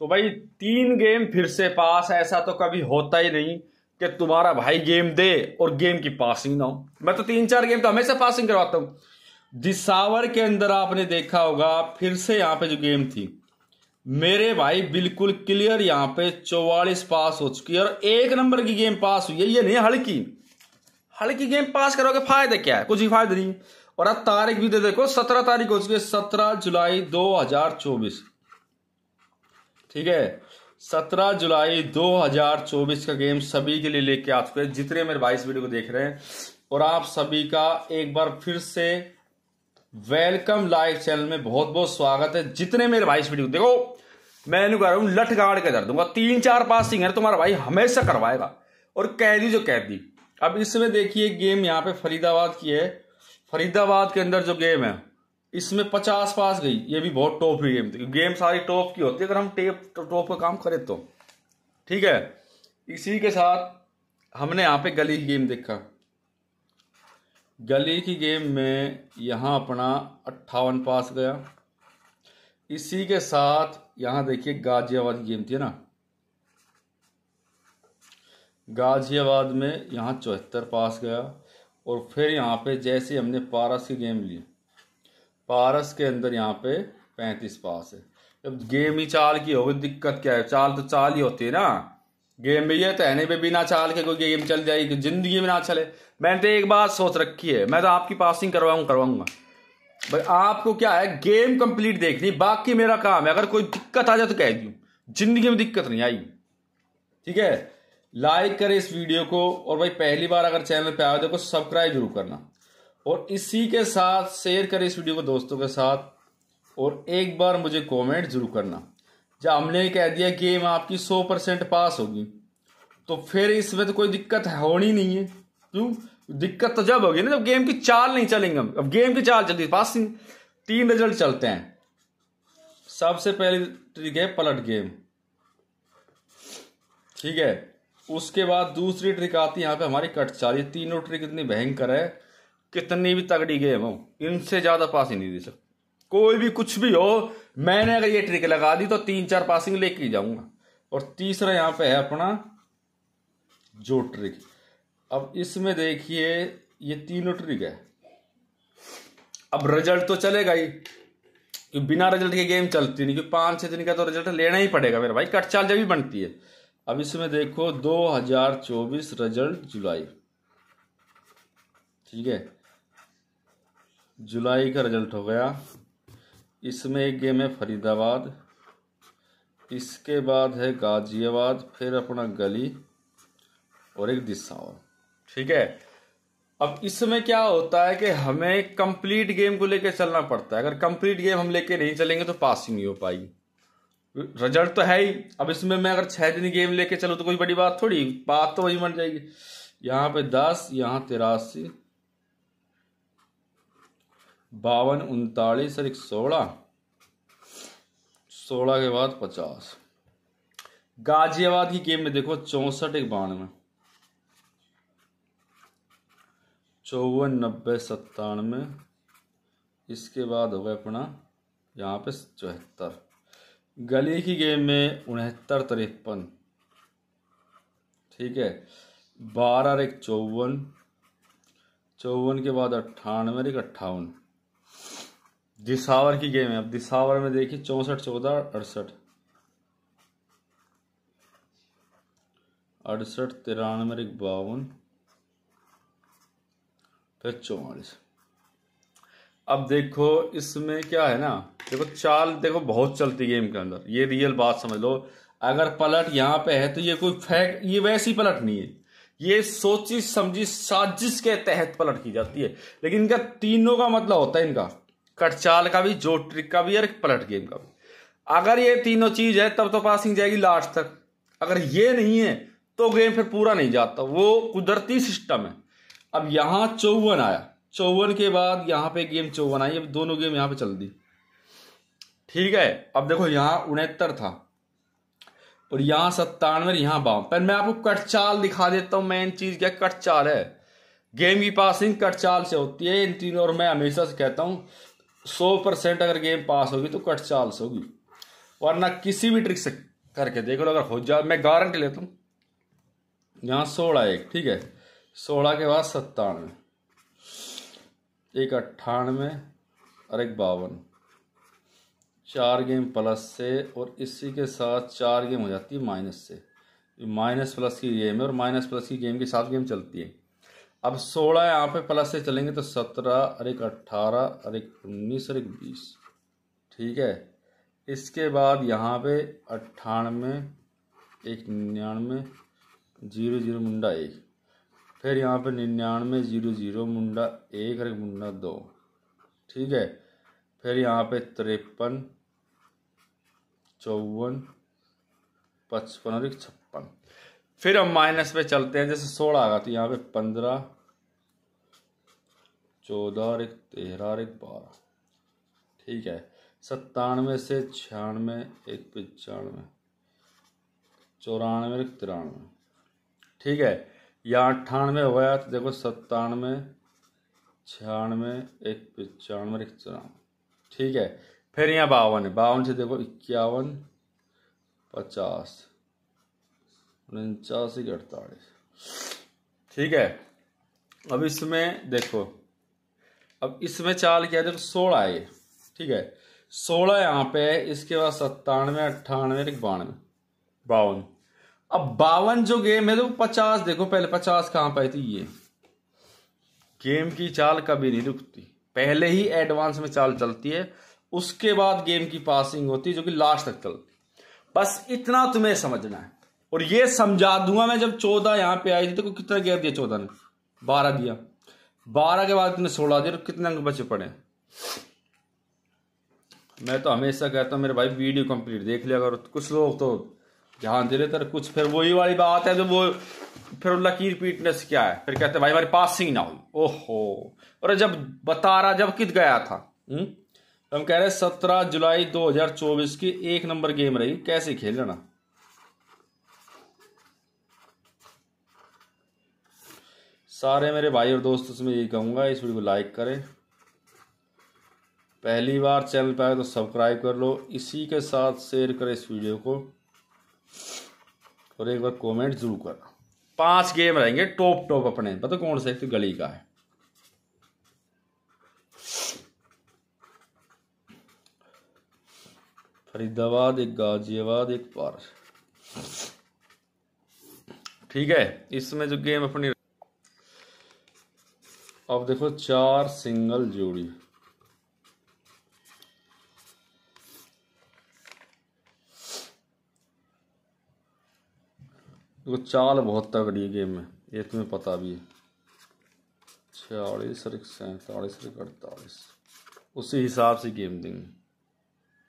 तो भाई तीन गेम फिर से पास ऐसा तो कभी होता ही नहीं कि तुम्हारा भाई गेम दे और गेम की पासिंग ना हो मैं तो तीन चार गेम तो हमेशा पासिंग करवाता हूँ दिसावर के अंदर आपने देखा होगा फिर से यहाँ पे जो गेम थी मेरे भाई बिल्कुल क्लियर यहाँ पे चौवालीस पास हो चुकी है और एक नंबर की गेम पास हुई है ये नहीं हल्की हल्की गेम पास करोगे फायदा क्या है कुछ ही फायदा नहीं और अब तारीख भी दे देखो सत्रह तारीख हो चुकी है सत्रह जुलाई दो हजार चौबीस ठीक है सत्रह जुलाई 2024 का गेम सभी के लिए लेके आ चुके हैं जितने मेरे भाई इस वीडियो को देख रहे हैं और आप सभी का एक बार फिर से वेलकम लाइव चैनल में बहुत बहुत स्वागत है जितने मेरे भाई इस वीडियो देखो मैं कह रहा हूं लठगाड़ के धर दूंगा तीन चार पास सिंगर तुम्हारा भाई हमेशा करवाएगा और कह दी जो कह दी अब इसमें देखिए गेम यहाँ पे फरीदाबाद की है फरीदाबाद के अंदर जो गेम है इसमें पचास पास गई ये भी बहुत टॉप हुई गेम थी गेम सारी टॉप की होती है अगर हम टेप टॉप का काम करें तो ठीक है इसी के साथ हमने यहाँ पे गली की गेम देखा गली की गेम में यहाँ अपना अट्ठावन पास गया इसी के साथ यहाँ देखिए गाजियाबाद की गेम थी ना गाजियाबाद में यहाँ चौहत्तर पास गया और फिर यहाँ पे जैसे हमने पारस की गेम ली पारस के अंदर यहाँ पे पैंतीस पास है जब गेम ही चाल की होगी दिक्कत क्या है चाल तो चाल ही होती है ना गेम में ये है तो पे बिना चाल के कोई गेम चल जाएगी जिंदगी में ना चले मैंने तो एक बात सोच रखी है मैं तो आपकी पासिंग करवाऊँ करवाऊंगा भाई आपको क्या है गेम कंप्लीट देखनी बाकी मेरा काम है अगर कोई दिक्कत आ जाए तो कह दी जिंदगी में दिक्कत नहीं आई ठीक है लाइक करे इस वीडियो को और भाई पहली बार अगर चैनल पे आए तो सब्सक्राइब जरूर करना और इसी के साथ शेयर करें इस वीडियो को दोस्तों के साथ और एक बार मुझे कमेंट ज़रूर करना जब हमने कह दिया गेम आपकी सौ परसेंट पास होगी तो फिर इसमें तो कोई दिक्कत होनी नहीं है क्यों दिक्कत तो जब होगी ना जब गेम की चाल नहीं चलेंगे हम अब गेम की चाल चलती पास नहीं तीन रिजल्ट चलते हैं सबसे पहली ट्रिक है पलट गेम ठीक है उसके बाद दूसरी ट्रिक आती है यहाँ पे हमारी कट चाल ये तीनों ट्रिक इतनी भयंकर है कितनी भी तगड़ी गेम हो इनसे ज़्यादा पासिंग नहीं दे सकते कोई भी कुछ भी हो मैंने अगर ये ट्रिक लगा दी तो तीन चार पासिंग लेके ही जाऊंगा और तीसरा यहां पे है अपना जो ट्रिक अब इसमें देखिए ये तीनों ट्रिक है अब रिजल्ट तो चलेगा ही क्योंकि बिना रिजल्ट के गेम चलती नहीं क्योंकि पांच छह दिन का तो रिजल्ट लेना ही पड़ेगा मेरे भाई कट चाल जब भी बनती है अब इसमें देखो 2024 रिजल्ट जुलाई ठीक है जुलाई का रिजल्ट हो गया इसमें एक गेम है फरीदाबाद इसके बाद है गाजियाबाद फिर अपना गली और एक दिसावर ठीक है अब इसमें क्या होता है कि हमें कंप्लीट गेम को लेकर चलना पड़ता है अगर कंप्लीट गेम हम लेके नहीं चलेंगे तो पास ही नहीं हो पाएगी रिजल्ट तो है ही अब इसमें मैं अगर छह दिन गेम लेके चलूँ तो कोई बड़ी बात थोड़ी बात तो वही बन जाएगी यहाँ पे दस यहाँ तिरासी बावन उनतालीस और एक सोलह सोलह के बाद पचास गाजियाबाद की गेम में देखो चौसठ एक बानवे चौवन नब्बे सत्तानवे इसके बाद हो गया अपना यहाँ पे चौहत्तर गली की गेम में उनहत्तर तिरपन ठीक है बारह एक चौवन चौवन के बाद अट्ठानवे एक अट्ठावन दिसावर की गेम है अब दिसावर में देखिए चौसठ चौदह अड़सठ अड़सठ तिरानवे एक बावन फिर तो चौवालीस अब देखो इसमें क्या है ना देखो चाल देखो बहुत चलती गेम के अंदर ये रियल बात समझ लो अगर पलट यहां पे है तो ये कोई फैक ये वैसी पलट नहीं है ये सोची समझी साजिश के तहत पलट की जाती है लेकिन इनका तीनों का मतलब होता है इनका कटचाल का भी जो ट्रिक का भी और पलट गेम का भी अगर ये तीनों चीज है तब तो पासिंग जाएगी लास्ट तक अगर ये नहीं है तो गेम फिर पूरा नहीं जाता वो कुदरती सिस्टम है अब यहां चौवन आया चौवन के बाद यहाँ पे गेम चौवन आई अब दोनों गेम यहाँ पे चल दी ठीक है अब देखो यहाँ उनहत्तर था और यहां सत्तानवे बाव पर मैं आपको कटचाल दिखा देता हूं मेन चीज क्या कटचाल है गेम की पासिंग कटचाल से होती है इन तीनों और मैं हमेशा से कहता हूँ सौ परसेंट अगर गेम पास होगी तो कट चाल्स होगी वरना किसी भी ट्रिक से करके देख लो अगर हो जाए मैं गारंटी लेता हूँ यहाँ सोलह एक ठीक है सोलह के बाद सत्तानवे एक अट्ठानवे और एक बावन चार गेम प्लस से और इसी के साथ चार गेम हो जाती है माइनस से माइनस प्लस की गेम है और माइनस प्लस की गेम के साथ गेम चलती है अब सोलह यहाँ पे प्लस से चलेंगे तो सत्रह और एक अट्ठारह और एक उन्नीस और एक बीस ठीक है इसके बाद यहाँ पे अट्ठानवे एक निन्यानवे जीरो जीरो मुंडा एक फिर यहाँ पे निन्यानवे जीरो जीरो मुंडा एक और एक मुंडा दो ठीक है फिर यहाँ पे तिरपन चौवन पचपन और एक छप्पन फिर हम माइनस पे चलते हैं जैसे सोलह आ गया तो यहाँ पे पंद्रह चौदह एक तेरह एक बारह ठीक है सत्तानवे से छियानवे एक पचानवे चौरानवे एक तिरानवे ठीक है या अट्ठानवे हो गया तो देखो सत्तानवे छियानवे एक पचानवे एक चौरानवे ठीक है फिर यहाँ बावन है बावन से देखो इक्यावन पचास उनचास अड़तालीस ठीक है अब इसमें देखो अब इसमें चाल क्या है तो सोलह है ठीक है सोलह यहाँ पे है इसके बाद सत्तानवे अट्ठानवे बानवे बावन अब बावन जो गेम है तो पचास देखो पहले पचास कहाँ पे थी ये गेम की चाल कभी नहीं रुकती पहले ही एडवांस में चाल चलती है उसके बाद गेम की पासिंग होती है जो कि लास्ट तक चलती बस इतना तुम्हें समझना है और ये समझा दूंगा मैं जब चौदह यहाँ पे आई थी तो कितना गैप दिया चौदह ने बारह दिया बारह के बाद तुमने सोलह दिए तो कितने अंक बचे पड़े मैं तो हमेशा कहता हूँ मेरे भाई वीडियो कंप्लीट देख लिया करो कुछ लोग तो ध्यान दे रहे थे कुछ फिर वही वाली बात है जो वो फिर लकीर पीटने से क्या है फिर कहते भाई हमारी पासिंग ना हुई ओहो और जब बता रहा जब कित गया था हम्म? हम कह रहे सत्रह जुलाई दो हजार चौबीस की एक नंबर गेम रही कैसे खेलना सारे मेरे भाई और दोस्तों से मैं यही कहूँगा इस वीडियो को लाइक करें पहली बार चैनल पर आए तो सब्सक्राइब कर लो इसी के साथ शेयर करें इस वीडियो को और एक बार कमेंट जरूर कर पांच गेम रहेंगे टॉप टॉप अपने पता कौन सा एक तो गली का है फरीदाबाद एक गाजियाबाद एक पार ठीक है इसमें जो गेम अपनी अब देखो चार सिंगल जोड़ी देखो चाल बहुत तगड़ी है गेम में ये तुम्हें पता भी है छियालीस सैतालीस अड़तालीस उसी हिसाब से गेम देंगे